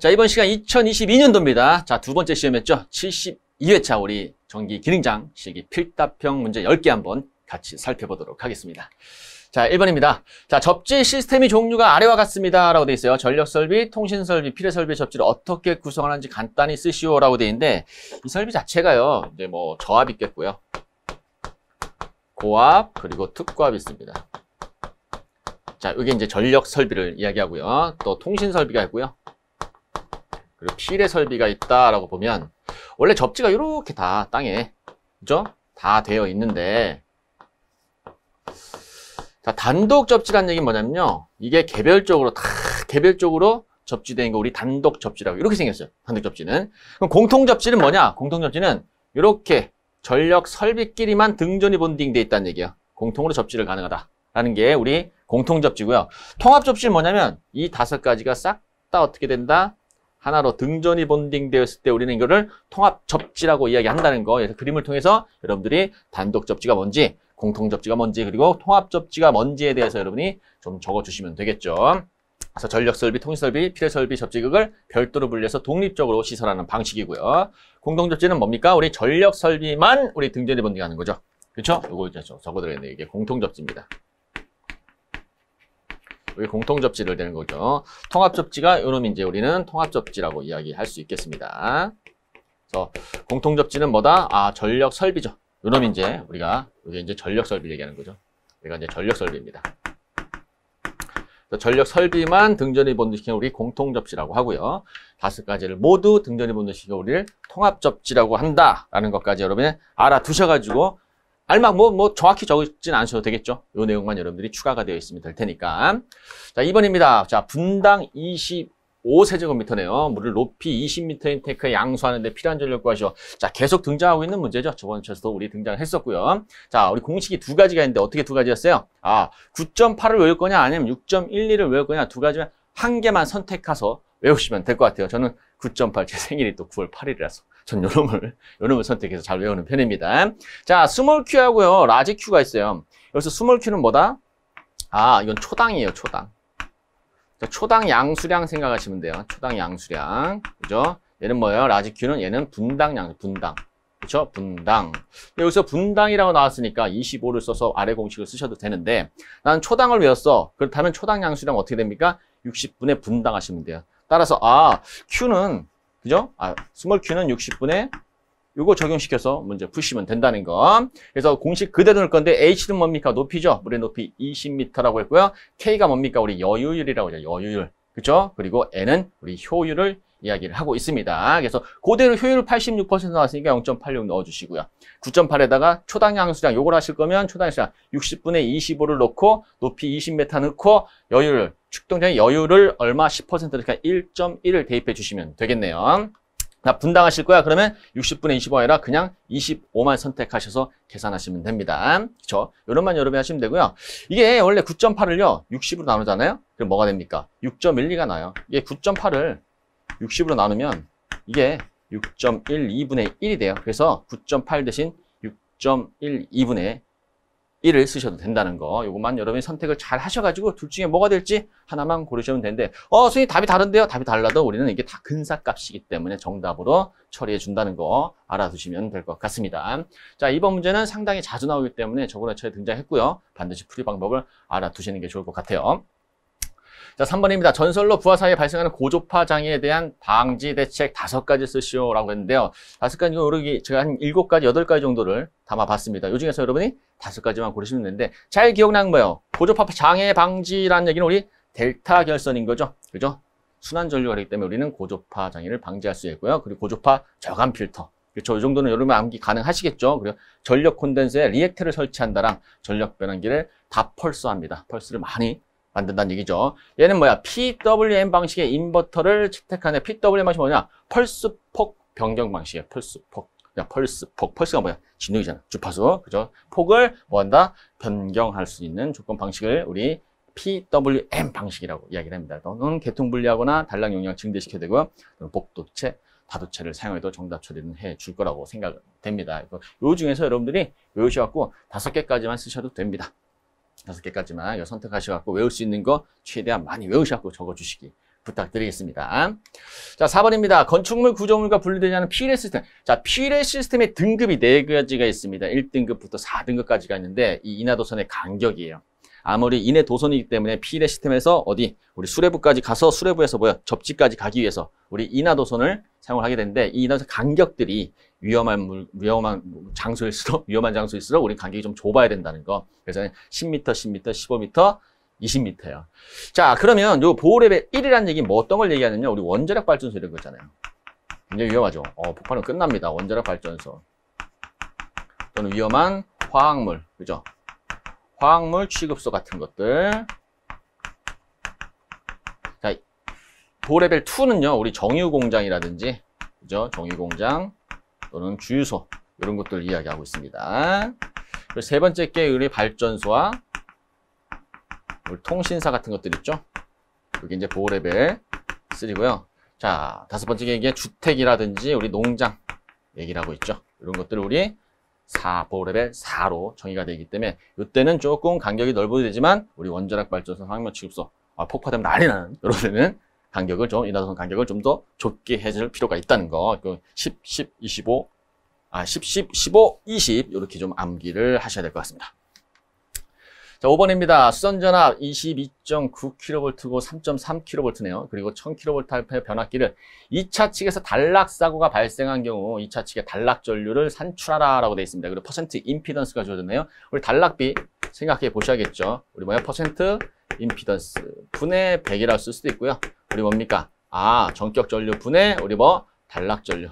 자, 이번 시간 2022년도입니다. 자, 두 번째 시험했죠 72회차 우리 전기 기능장 실기 필답형 문제 10개 한번 같이 살펴보도록 하겠습니다. 자, 1번입니다. 자, 접지 시스템이 종류가 아래와 같습니다. 라고 되어 있어요. 전력설비, 통신설비, 필의설비 접지를 어떻게 구성하는지 간단히 쓰시오. 라고 되어 있는데, 이 설비 자체가요, 이제 뭐, 저압 있겠고요. 고압, 그리고 특고압이 있습니다. 자, 이게 이제 전력설비를 이야기하고요. 또 통신설비가 있고요. 그리고 필의 설비가 있다라고 보면 원래 접지가 이렇게 다 땅에 그죠? 다 되어 있는데 자, 단독 접지란 얘기는 뭐냐면요. 이게 개별적으로 다 개별적으로 접지된 거 우리 단독 접지라고 이렇게 생겼어요. 단독 접지는. 그럼 공통 접지는 뭐냐? 공통 접지는 이렇게 전력 설비끼리만 등전이 본딩돼 있다는 얘기야. 공통으로 접지를 가능하다라는 게 우리 공통 접지고요. 통합 접지는 뭐냐면 이 다섯 가지가 싹 다 어떻게 된다? 하나로 등전이 본딩되었을 때 우리는 이거를 통합 접지라고 이야기한다는 거. 그래서 그림을 통해서 여러분들이 단독 접지가 뭔지, 공통 접지가 뭔지, 그리고 통합 접지가 뭔지에 대해서 여러분이 좀 적어주시면 되겠죠. 그래서 전력 설비, 통신 설비, 필요 설비 접지극을 별도로 분리해서 독립적으로 시설하는 방식이고요. 공동 접지는 뭡니까? 우리 전력 설비만 우리 등전이 본딩하는 거죠. 그렇죠? 이거 이제 적어드려야 돼. 이게 공통 접지입니다. 이게 공통 접지를 되는 거죠. 통합 접지가 요놈 이제 우리는 통합 접지라고 이야기할 수 있겠습니다. 그래서 공통 접지는 뭐다? 아, 전력 설비죠. 요놈 이제 우리가 이게 이제 전력 설비 얘기하는 거죠. 우리가 이제 전력 설비입니다. 전력 설비만 등전이 본드시키 우리 공통 접지라고 하고요. 다섯 가지를 모두 등전이 본드시키 우리를 통합 접지라고 한다라는 것까지 여러분이 알아두셔가지고 알막 뭐, 뭐 정확히 적진 않으셔도 되겠죠. 요 내용만 여러분들이 추가가 되어 있으면 될 테니까. 자, 2번입니다. 자, 분당 25세제곱미터네요. 물을 높이 20m인 테크에 양수하는데 필요한 전력 구하시오. 자, 계속 등장하고 있는 문제죠. 저번 주에서도 우리 등장을 했었고요. 자, 우리 공식이 두 가지가 있는데 어떻게 두 가지였어요? 아, 9.8을 외울 거냐 아니면 6.12를 외울 거냐 두 가지면 한 개만 선택해서 외우시면 될 것 같아요. 저는 9.8, 제 생일이 또 9월 8일이라서 전 요놈을, 요놈을 선택해서 잘 외우는 편입니다. 자, 스몰 Q하고요. 라지 큐가 있어요. 여기서 스몰 Q는 뭐다? 아, 이건 초당이에요, 초당. 초당 양수량 생각하시면 돼요. 초당 양수량. 그죠? 얘는 뭐예요? 라지 큐는 얘는 분당 양, 수 분당. 그렇죠? 분당. 여기서 분당이라고 나왔으니까 25를 써서 아래 공식을 쓰셔도 되는데 난 초당을 외웠어. 그렇다면 초당 양수량 어떻게 됩니까? 60분의 분당 하시면 돼요. 따라서 아 Q는 그죠? 아, 스몰 q는 60분에 이거 적용시켜서 문제 푸시면 된다는 거. 그래서 공식 그대로 넣을 건데 h는 뭡니까? 높이죠. 물의 높이 20m라고 했고요. k가 뭡니까? 우리 여유율이라고 하죠. 여유율. 그죠? 그리고 n은 우리 효율을 이야기를 하고 있습니다. 그래서 그대로 효율 86% 나왔으니까 0.86 넣어주시고요. 9.8에다가 초당 향수량 요걸 하실 거면 초당 향수량 60분의 25를 넣고 높이 20m 넣고 여유를 축동장의 여유를 얼마 10%그니까 1.1을 대입해 주시면 되겠네요. 나 분당하실 거야. 그러면 60분의 25 아니라 그냥 25만 선택하셔서 계산하시면 됩니다. 그렇죠? 요런만 여러분 하시면 되고요. 이게 원래 9.8을요. 60으로 나누잖아요. 그럼 뭐가 됩니까? 6.12가 나요. 이게 9.8을 60으로 나누면 이게 6.12분의 1이 돼요. 그래서 9.8 대신 6.12분의 1을 쓰셔도 된다는 거. 요것만 여러분이 선택을 잘 하셔가지고 둘 중에 뭐가 될지 하나만 고르시면 되는데 어, 선생님 답이 다른데요? 답이 달라도 우리는 이게 다 근사값이기 때문에 정답으로 처리해 준다는 거 알아두시면 될 것 같습니다. 자, 이번 문제는 상당히 자주 나오기 때문에 저번에 처에 등장했고요. 반드시 풀이 방법을 알아두시는 게 좋을 것 같아요. 자, 3번입니다. 전설로 부하 사이에 발생하는 고조파 장애에 대한 방지 대책 다섯 가지 쓰시오라고 했는데요. 다섯 가지 여기 제가 한 일곱 가지, 여덟 가지 정도를 담아봤습니다. 요 중에서 여러분이 다섯 가지만 고르시면 되는데 잘 기억나는 거예요. 고조파 장애 방지라는 얘기는 우리 델타 결선인 거죠. 그죠? 순환 전류가 되기 때문에 우리는 고조파 장애를 방지할 수 있고요. 그리고 고조파 저감 필터. 그렇죠. 이 정도는 여러분 암기 가능하시겠죠. 그리고 전력 콘덴서에 리액터를 설치한다랑 전력 변환기를 다 펄스합니다. 펄스를 많이 만든다는 얘기죠. 얘는 뭐야? PWM 방식의 인버터를 채택하는 PWM 방식이 뭐냐? 펄스폭 변경 방식이에요. 펄스폭. 그냥 펄스 폭. 펄스가 뭐야? 진동이잖아. 주파수. 그죠? 폭을 뭐 한다? 변경할 수 있는 조건 방식을 우리 PWM 방식이라고 이야기를 합니다. 또는 개통 분리하거나 단랑용량 증대시켜야 되고요. 복도체, 다도체를 사용해도 정답 처리는 해 줄 거라고 생각됩니다. 요 중에서 여러분들이 외우셔갖고 다섯 개까지만 쓰셔도 됩니다. 다섯 개까지만 선택하셔갖고 외울 수 있는 거 최대한 많이 외우셔갖고 적어주시기 부탁드리겠습니다. 자, 4번입니다. 건축물 구조물과 분리되냐는피 p 시스템. 자, p l 시스템의 등급이 4가지가 있습니다. 1등급부터 4등급까지가 있는데 이 인하도선의 간격이에요. 아무리 인해 도선이기 때문에 피 l 시스템에서 어디 우리 수레부까지 가서 수레부에서 뭐야 접지까지 가기 위해서 우리 인하도선을 사용하게 되는데 이 인하도선 간격들이 위험한 물, 위험한 장소일수록 위험한 장소일수록 우리 간격이 좀 좁아야 된다는 거. 그래서 10m, 10m, 15m, 20m예요. 자, 그러면 요 보호 레벨 1이라는 얘기뭐 어떤 걸얘기하느냐 우리 원자력 발전소 이런 거잖아요. 굉장히 위험하죠. 어, 폭발은 끝납니다. 원자력 발전소. 또는 위험한 화학물. 그죠? 화학물 취급소 같은 것들. 자, 보호 레벨 2는요. 우리 정유 공장이라든지 그죠? 정유 공장 또는 주유소 이런 것들 이야기하고 있습니다. 세 번째 게의리 발전소와 통신사 같은 것들 있죠. 여기 이제 보호 레벨 3고요. 자, 다섯 번째 게 이게 주택이라든지 우리 농장 얘기를 하고 있죠. 이런 것들을 우리 4, 보호 레벨 4로 정의가 되기 때문에 이때는 조금 간격이 넓어지지만 우리 원자력 발전소, 항면 취급소 아, 폭파되면 난리 나는 이러 데는 간격을 좀 인하선 간격을 좀 더 좁게 해줄 필요가 있다는 거. 그 10, 10, 25, 아 10, 10, 15, 20 이렇게 좀 암기를 하셔야 될 것 같습니다. 자, 5번입니다. 수선전압 22.9kV고 3.3kV네요. 그리고 1000kV의 변압기를 2차 측에서 단락사고가 발생한 경우 2차 측에 단락전류를 산출하라라고 되어 있습니다. 그리고 퍼센트 임피던스가 주어졌네요. 우리 단락비 생각해 보셔야겠죠. 우리 뭐야? 퍼센트 임피던스 분의 100이라고 쓸 수도 있고요. 우리 뭡니까? 아, 전격 전류 분해 우리 뭐 단락 전류.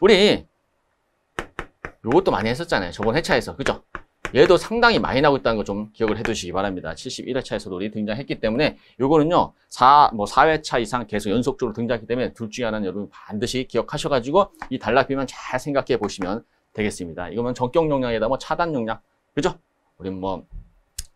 우리 요것도 많이 했었잖아요. 저번 해차에서 그죠? 얘도 상당히 많이 나오고 있다는 거 좀 기억을 해 두시기 바랍니다. 71회차에서도 우리 등장했기 때문에 요거는요. 4, 뭐 4회차 이상 계속 연속적으로 등장했기 때문에 둘 중에 하나는 여러분 반드시 기억하셔가지고 이 단락비만 잘 생각해 보시면 되겠습니다. 이거는 전격 용량에다 뭐 차단 용량. 그죠? 우리뭐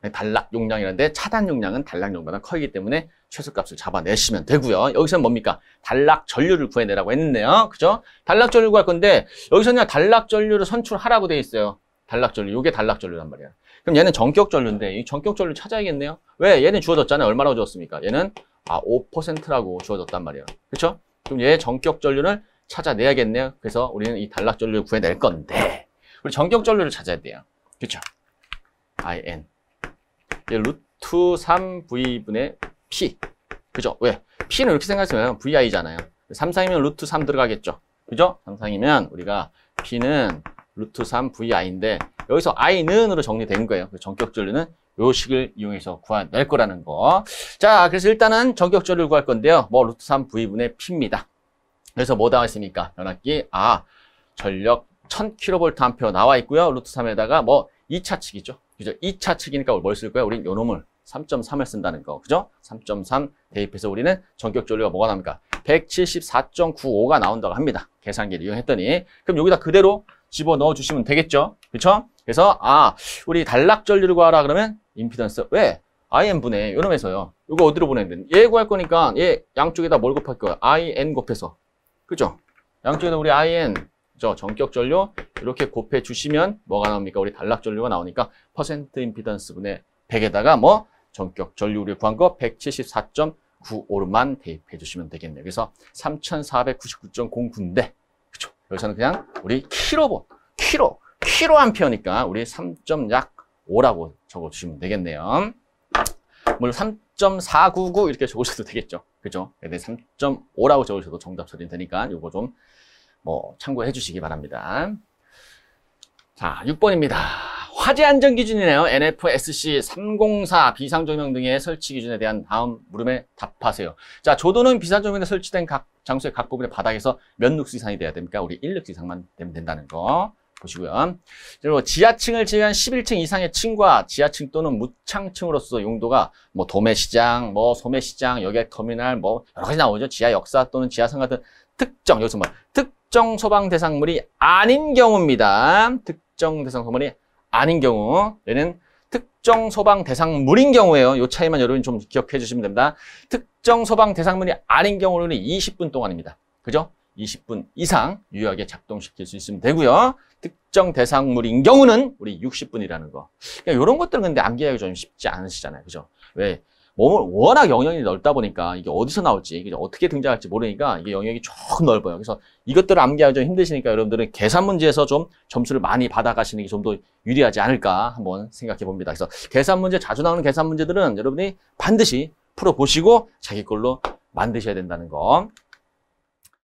네, 단락 용량이라는데 차단 용량은 단락 용량보다 커이기 때문에 최소값을 잡아내시면 되고요. 여기서는 뭡니까? 단락 전류를 구해내라고 했네요. 그죠? 단락 전류 구할 건데 여기서는 단락 전류를 선출하라고 돼 있어요. 단락 전류. 이게 단락 전류란 말이야. 그럼 얘는 전격 전류인데 이 전격 전류 찾아야겠네요. 왜? 얘는 주어졌잖아요. 얼마라고 주었습니까? 얘는 아 5%라고 주어졌단 말이에요. 그쵸죠 그럼 얘의 전격 전류를 찾아내야겠네요. 그래서 우리는 이 단락 전류를 구해낼 건데 우리 전격 전류를 찾아야 돼요. 그쵸 IN 예, 루트 3 V분의 P. 그죠? 왜? P는 이렇게 생각하시면 VI잖아요. 3상이면 루트 3 들어가겠죠. 그죠? 3상이면 우리가 P는 루트 3 VI인데 여기서 I는으로 정리된 거예요. 정격 전류는 요 식을 이용해서 구할 거라는 거. 자, 그래서 일단은 정격 전류를 구할 건데요. 뭐 루트 3 V분의 P입니다. 그래서 뭐 나와 있습니까? 변압기 아 전력 1000kV 암페 나와 있고요. 루트 3에다가 뭐 2차측이죠. 그죠? 2차 측이니까 뭘 쓸 거야? 우린 요놈을 3.3을 쓴다는 거. 그죠? 3.3 대입해서 우리는 전격 전류가 뭐가 나옵니까? 174.95가 나온다고 합니다. 계산기를 이용했더니 그럼 여기다 그대로 집어넣어 주시면 되겠죠. 그렇죠? 그래서 아, 우리 단락 전류를 구하라 그러면 임피던스 왜? IN 분의 요놈에서요. 이거 어디로 보내야 되는? 얘 구할 거니까 얘 양쪽에다 뭘 곱할 거야? IN 곱해서. 그죠? 양쪽에다 우리 IN 저 전격 전류 이렇게 곱해 주시면 뭐가 나옵니까? 우리 단락 전류가 나오니까 퍼센트 임피던스 분의 100에다가 뭐 전격 전류 우리 구한 거 174.95로만 대입해 주시면 되겠네요. 그래서 3499.09인데 그렇죠? 여기서는 그냥 우리 키로본, 키로, 키로 암페어니까 우리 3.약 5라고 적어 주시면 되겠네요. 물론 뭐 3.499 이렇게 적으셔도 되겠죠. 그죠? 3.5라고 적으셔도 정답 처리되니까 이거 좀뭐 참고해 주시기 바랍니다. 자, 6번입니다. 화재 안전 기준이네요. NFSC 304 비상조명 등의 설치 기준에 대한 다음 물음에 답하세요. 자, 조도는 비상조명에 설치된 각 장소의 각 부분의 바닥에서 몇 룩스 이상이 돼야 됩니까? 우리 1룩스 이상만 되면 된다는 거 보시고요. 그리고 지하층을 제외한 11층 이상의 층과 지하층 또는 무창층으로서 용도가 뭐 도매시장, 뭐 소매시장, 여객터미널, 뭐 여러 가지 나오죠. 지하 역사 또는 지하상 같은 특정, 여기서 뭐특 특정 소방 대상물이 아닌 경우입니다. 특정 대상 소물이 아닌 경우 얘는 특정 소방 대상물인 경우에요. 이 차이만 여러분 좀 기억해 주시면 됩니다. 특정 소방 대상물이 아닌 경우는 20분 동안입니다. 그죠? 20분 이상 유효하게 작동시킬 수 있으면 되고요. 특정 대상물인 경우는 우리 60분이라는 거. 그러 그러니까 이런 것들은 근데 암기하기가 좀 쉽지 않으시잖아요. 그죠? 왜? 몸을 워낙 영역이 넓다 보니까 이게 어디서 나올지 이게 어떻게 등장할지 모르니까 이게 영역이 조금 넓어요. 그래서 이것들을 암기하기 좀 힘드시니까 여러분들은 계산 문제에서 좀 점수를 많이 받아가시는 게 좀 더 유리하지 않을까 한번 생각해 봅니다. 그래서 계산 문제 자주 나오는 계산 문제들은 여러분이 반드시 풀어보시고 자기 걸로 만드셔야 된다는 거